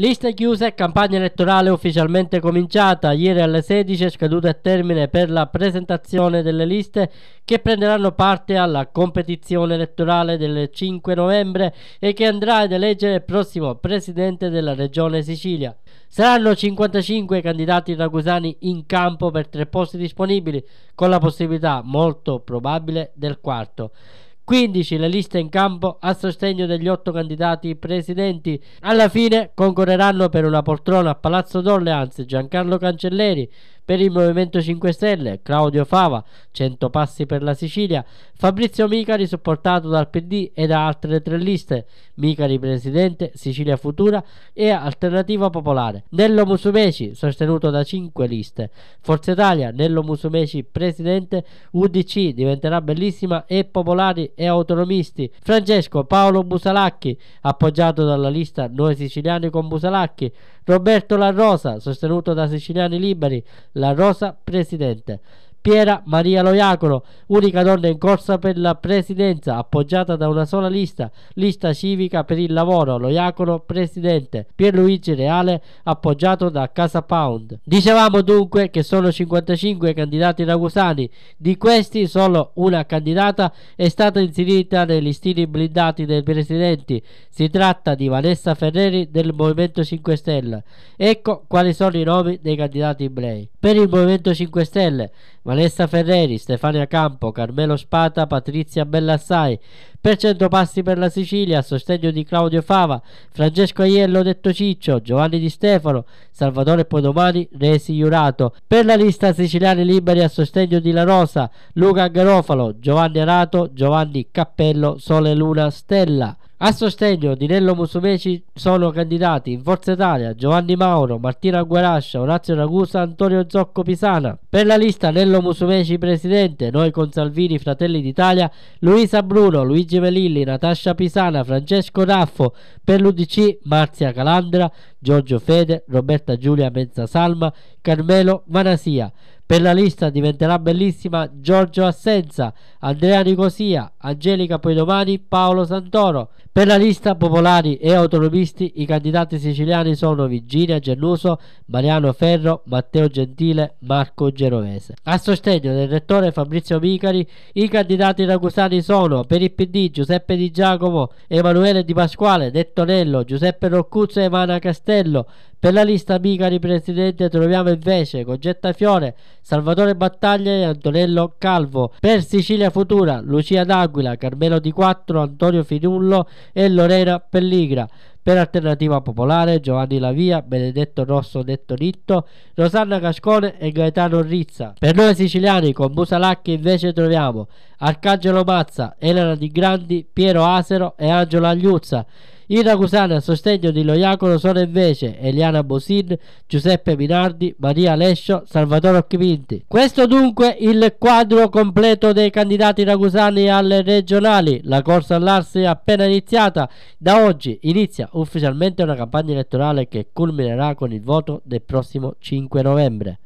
Liste chiuse e campagna elettorale ufficialmente cominciata. Ieri alle 16 è scaduto il termine per la presentazione delle liste che prenderanno parte alla competizione elettorale del 5 novembre e che andrà ad eleggere il prossimo presidente della regione Sicilia. Saranno 55 candidati ragusani in campo per tre posti disponibili, con la possibilità molto probabile del quarto. 15 le liste in campo a sostegno degli otto candidati presidenti. Alla fine concorreranno per una poltrona a Palazzo d'Orleans Giancarlo Cancelleri, per il Movimento 5 Stelle, Claudio Fava, 100 passi per la Sicilia, Fabrizio Micari supportato dal PD e da altre tre liste, Micari Presidente, Sicilia Futura e Alternativa Popolare. Nello Musumeci, sostenuto da 5 liste, Forza Italia, Nello Musumeci Presidente, UDC diventerà bellissima e popolari e autonomisti, Francesco Paolo Busalacchi, appoggiato dalla lista Noi Siciliani con Busalacchi, Roberto La Rosa, sostenuto da Siciliani Liberi, la Rosa Presidente. Piera Maria Loiacolo, unica donna in corsa per la presidenza, appoggiata da una sola lista, lista civica per il lavoro, Loiacolo presidente, Pierluigi Reale, appoggiato da Casa Pound. Dicevamo dunque che sono 55 candidati ragusani, di questi solo una candidata è stata inserita nei listini blindati dei presidenti, si tratta di Vanessa Ferreri del Movimento 5 Stelle. Ecco quali sono i nomi dei candidati ebrei. Per il Movimento 5 Stelle Vanessa Ferreri, Stefania Campo, Carmelo Spata, Patrizia Bellassai. Per 100 passi per la Sicilia, a sostegno di Claudio Fava, Francesco Aiello detto Ciccio, Giovanni Di Stefano, Salvatore Podomani, Resi Iurato. Per la lista siciliani liberi a sostegno di La Rosa, Luca Garofalo, Giovanni Arato, Giovanni Cappello, Sole Luna Stella. A sostegno di Nello Musumeci sono candidati in Forza Italia Giovanni Mauro, Martina Guarascia, Orazio Ragusa, Antonio Zocco Pisana. Per la lista Nello Musumeci presidente, noi con Salvini Fratelli d'Italia, Luisa Bruno, Luigi Melilli, Natascia Pisana, Francesco Raffo. Per l'UDC Marzia Calandra, Giorgio Fede, Roberta Giulia Mezzasalma, Carmelo Manasia. Per la lista diventerà bellissima Giorgio Assenza, Andrea Nicosia, Angelica Poidomani, Paolo Santoro. Per la lista Popolari e Autonomisti i candidati siciliani sono Virginia Gennuso, Mariano Ferro, Matteo Gentile, Marco Genovese. A sostegno del rettore Fabrizio Micari i candidati ragusani sono per il PD Giuseppe Di Giacomo, Emanuele Di Pasquale, Nettonello, Giuseppe Roccuzzo e Emana Castello. Per la lista Micari Presidente troviamo invece Cogetta Fiore, Salvatore Battaglia e Antonello Calvo. Per Sicilia Futura Lucia D'Aquila, Carmelo Di Quattro, Antonio Finullo, e Lorena Pelligra. Per Alternativa Popolare Giovanni Lavia, Benedetto Rosso detto Ritto, Rosanna Cascone e Gaetano Rizza. Per noi siciliani con Musalacchi invece troviamo Arcangelo Mazza, Elena Di Grandi, Piero Asero e Angelo Agliuzza. I ragusani a sostegno di Loiacolo sono invece Eliana Bosin, Giuseppe Minardi, Maria Lescio, Salvatore Occhipinti. Questo dunque il quadro completo dei candidati ragusani alle regionali. La corsa all'Arsi è appena iniziata. Da oggi inizia ufficialmente una campagna elettorale che culminerà con il voto del prossimo 5 novembre.